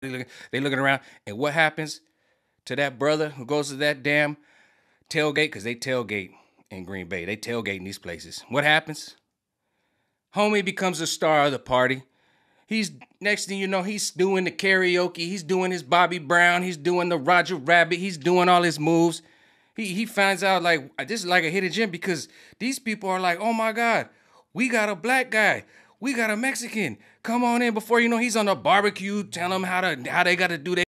They looking, they looking around, and what happens to that brother who goes to that damn tailgate? Because they tailgate in Green Bay. They tailgate in these places. What happens? Homie becomes the star of the party. He's next thing you know, he's doing the karaoke. He's doing his Bobby Brown. He's doing the Roger Rabbit. He's doing all his moves. He he finds out like this is like a hidden gem because these people are like, oh my God, we got a black guy we got a Mexican. Come on in before you know he's on a barbecue. Tell him how to how they got to do that.